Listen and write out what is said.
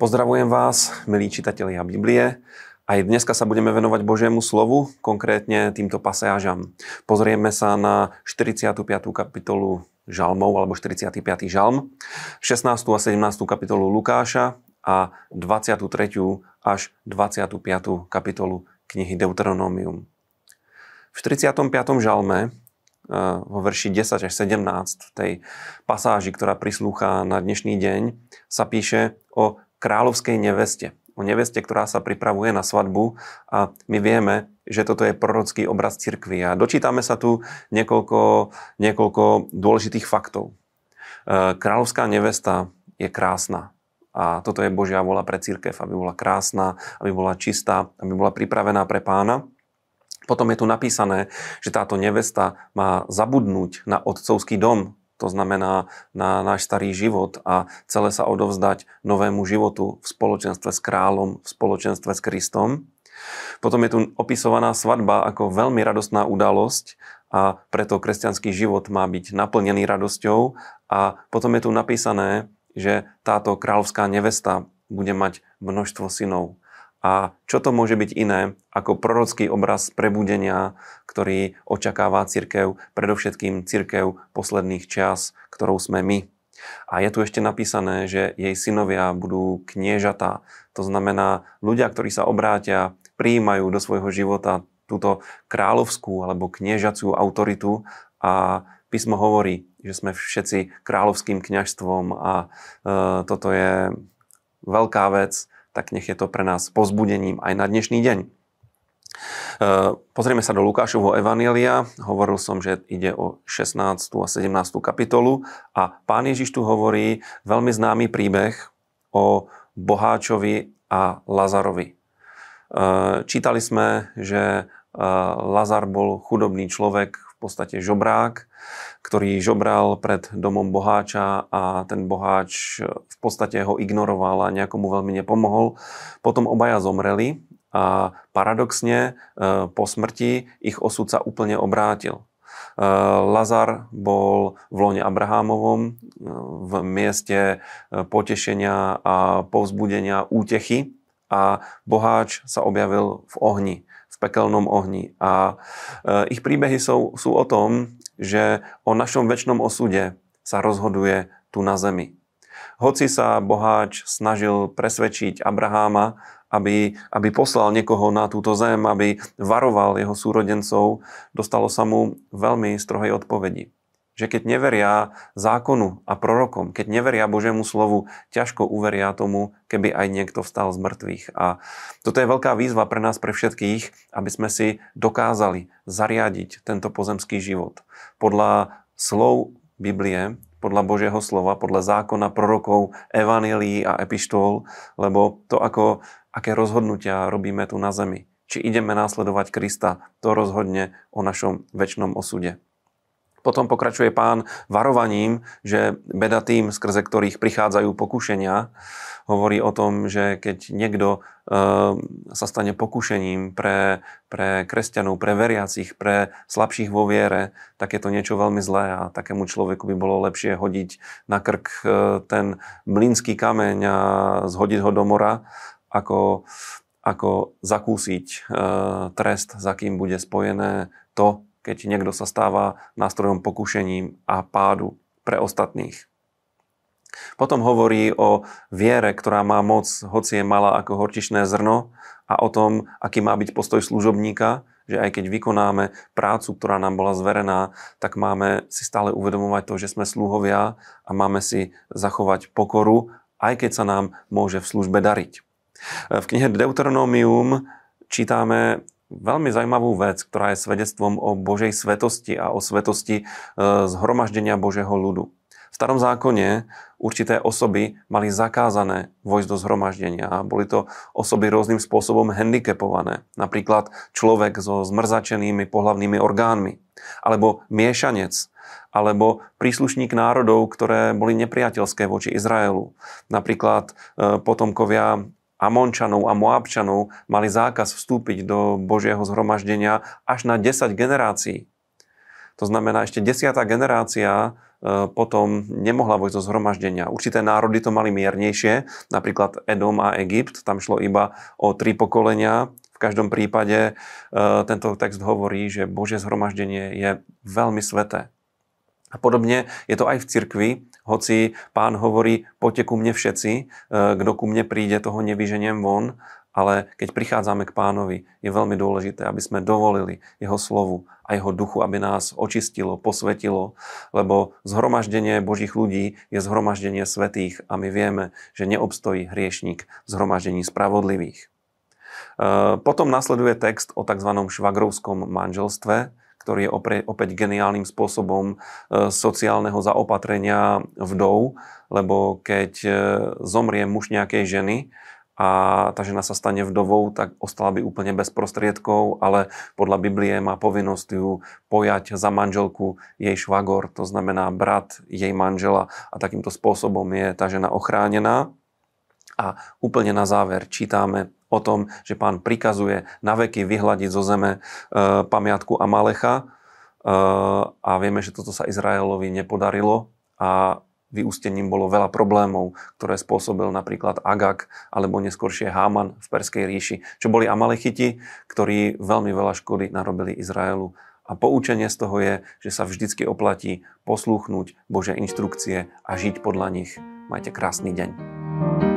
Pozdravujem vás, milí čitatelia Biblie. Aj dneska sa budeme venovať Božiemu slovu, konkrétne týmto pasážam. Pozrieme sa na 45. kapitolu Žalmov, alebo 45. žalm, 16. a 17. kapitolu Lukáša a 23. až 25. kapitolu knihy Deuteronomium. V 45. žalme e, vo verši 10 až 17 v tej pasáži, ktorá prislúcha na dnešný deň, sa píše o kráľovskej neveste. O neveste, ktorá sa pripravuje na svadbu a my vieme, že toto je prorocký obraz cirkvi. A dočítame sa tu niekoľko, niekoľko dôležitých faktov. E, kráľovská nevesta je krásna. A toto je Božia vola pre církev, aby bola krásna, aby bola čistá, aby bola pripravená pre pána. Potom je tu napísané, že táto nevesta má zabudnúť na otcovský dom, to znamená na náš starý život a celé sa odovzdať novému životu v spoločenstve s kráľom, v spoločenstve s Kristom. Potom je tu opisovaná svadba ako veľmi radostná udalosť a preto kresťanský život má byť naplnený radosťou a potom je tu napísané, že táto kráľovská nevesta bude mať množstvo synov. A čo to môže byť iné ako prorocký obraz prebudenia, ktorý očakáva církev, predovšetkým církev posledných čias, ktorou sme my. A je tu ešte napísané, že jej synovia budú kniežatá. To znamená, ľudia, ktorí sa obrátia, prijímajú do svojho života túto kráľovskú alebo kniežacú autoritu a písmo hovorí, že sme všetci kráľovským kniažstvom a e, toto je veľká vec tak nech je to pre nás pozbudením aj na dnešný deň. E, pozrieme sa do Lukášovho Evanília. Hovoril som, že ide o 16. a 17. kapitolu a pán Ježiš tu hovorí veľmi známy príbeh o boháčovi a Lazarovi. E, čítali sme, že Lazar bol chudobný človek, v podstate žobrák, ktorý žobral pred domom boháča a ten boháč eh, v podstate ho ignoroval a nejakomu veľmi nepomohol. Potom obaja zomreli a paradoxne eh, po smrti ich osud sa úplne obrátil. Eh, Lazar bol v lone Abrahámovom, v mieste potešenia a povzbudenia útechy a boháč sa objavil v ohni pekelnom ohni. A e, ich príbehy sú, sú o tom, že o našom väčšnom osude sa rozhoduje tu na zemi. Hoci sa boháč snažil presvedčiť Abraháma, aby, aby poslal niekoho na túto zem, aby varoval jeho súrodencov, dostalo sa mu veľmi strohej odpovedi že keď neveria zákonu a prorokom, keď neveria Božiemu slovu, ťažko uveria tomu, keby aj niekto vstal z mŕtvych. A toto je veľká výzva pre nás, pre všetkých, aby sme si dokázali zariadiť tento pozemský život podľa slov Biblie, podľa Božieho slova, podľa zákona prorokov, evanílií a epištol, lebo to, ako, aké rozhodnutia robíme tu na zemi, či ideme následovať Krista, to rozhodne o našom väčšnom osude. Potom pokračuje pán varovaním, že beda tým, skrze ktorých prichádzajú pokušenia. Hovorí o tom, že keď niekto e, sa stane pokušením pre, pre kresťanov, pre veriacich, pre slabších vo viere, tak je to niečo veľmi zlé a takému človeku by bolo lepšie hodiť na krk e, ten mlínsky kameň a zhodiť ho do mora, ako, ako zakúsiť e, trest, za kým bude spojené to, keď niekto sa stáva nástrojom pokušením a pádu pre ostatných. Potom hovorí o viere, ktorá má moc, hoci je malá ako horčičné zrno, a o tom, aký má byť postoj služobníka, že aj keď vykonáme prácu, ktorá nám bola zverená, tak máme si stále uvedomovať to, že sme sluhovia a máme si zachovať pokoru, aj keď sa nám môže v službe dariť. V knihe Deuteronomium čítame veľmi zaujímavú vec, ktorá je svedectvom o Božej svetosti a o svetosti e, zhromaždenia Božého ľudu. V starom zákone určité osoby mali zakázané vojsť do zhromaždenia a boli to osoby rôznym spôsobom handicapované. Napríklad človek so zmrzačenými pohlavnými orgánmi, alebo miešanec, alebo príslušník národov, ktoré boli nepriateľské voči Izraelu. Napríklad e, potomkovia Amončanov a Moabčanov mali zákaz vstúpiť do Božieho zhromaždenia až na 10 generácií. To znamená, ešte desiatá generácia e, potom nemohla vojsť do zhromaždenia. Určité národy to mali miernejšie, napríklad Edom a Egypt, tam šlo iba o tri pokolenia. V každom prípade e, tento text hovorí, že Božie zhromaždenie je veľmi sveté. A podobne je to aj v cirkvi, hoci pán hovorí, poďte ku mne všetci, e, kto ku mne príde, toho nevyženiem von, ale keď prichádzame k pánovi, je veľmi dôležité, aby sme dovolili jeho slovu a jeho duchu, aby nás očistilo, posvetilo, lebo zhromaždenie Božích ľudí je zhromaždenie svetých a my vieme, že neobstojí hriešnik v zhromaždení spravodlivých. E, potom nasleduje text o tzv. švagrovskom manželstve, ktorý je opre, opäť geniálnym spôsobom e, sociálneho zaopatrenia vdov, lebo keď e, zomrie muž nejakej ženy, a tá žena sa stane vdovou, tak ostala by úplne bez prostriedkov, ale podľa Biblie má povinnosť ju pojať za manželku jej švagor, to znamená brat jej manžela a takýmto spôsobom je tá žena ochránená. A úplne na záver čítame o tom, že pán prikazuje na veky vyhľadiť zo zeme e, pamiatku Amalecha e, a vieme, že toto sa Izraelovi nepodarilo a vyústením bolo veľa problémov, ktoré spôsobil napríklad Agak alebo neskôršie Háman v Perskej ríši, čo boli Amalechiti, ktorí veľmi veľa škody narobili Izraelu. A poučenie z toho je, že sa vždycky oplatí poslúchnuť Bože inštrukcie a žiť podľa nich. Majte krásny deň. thank you